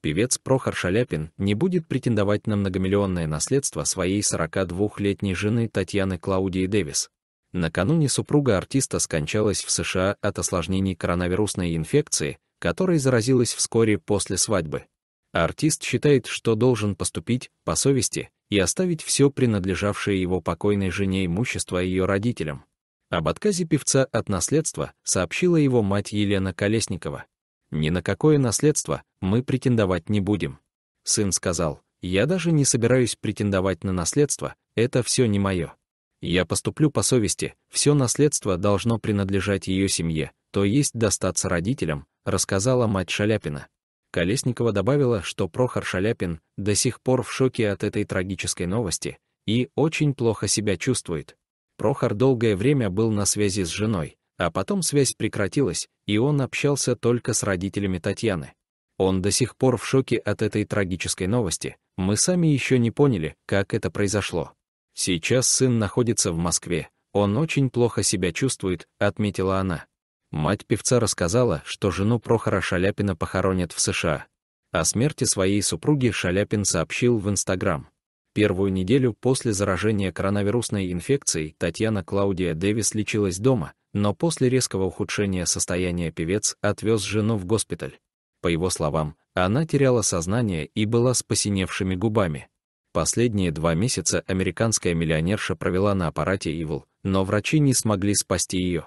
Певец Прохор Шаляпин не будет претендовать на многомиллионное наследство своей 42-летней жены Татьяны Клаудии Дэвис. Накануне супруга артиста скончалась в США от осложнений коронавирусной инфекции, которой заразилась вскоре после свадьбы. Артист считает, что должен поступить по совести и оставить все принадлежавшее его покойной жене имущество ее родителям. Об отказе певца от наследства сообщила его мать Елена Колесникова. Ни на какое наследство мы претендовать не будем. Сын сказал, я даже не собираюсь претендовать на наследство, это все не мое. Я поступлю по совести, все наследство должно принадлежать ее семье, то есть достаться родителям, рассказала мать Шаляпина. Колесникова добавила, что Прохор Шаляпин до сих пор в шоке от этой трагической новости и очень плохо себя чувствует. Прохор долгое время был на связи с женой. А потом связь прекратилась, и он общался только с родителями Татьяны. Он до сих пор в шоке от этой трагической новости. Мы сами еще не поняли, как это произошло. Сейчас сын находится в Москве. Он очень плохо себя чувствует, отметила она. Мать певца рассказала, что жену Прохора Шаляпина похоронят в США. О смерти своей супруги Шаляпин сообщил в Инстаграм. Первую неделю после заражения коронавирусной инфекцией Татьяна Клаудия Дэвис лечилась дома, но после резкого ухудшения состояния певец отвез жену в госпиталь. По его словам, она теряла сознание и была с посиневшими губами. Последние два месяца американская миллионерша провела на аппарате ИВЛ, но врачи не смогли спасти ее.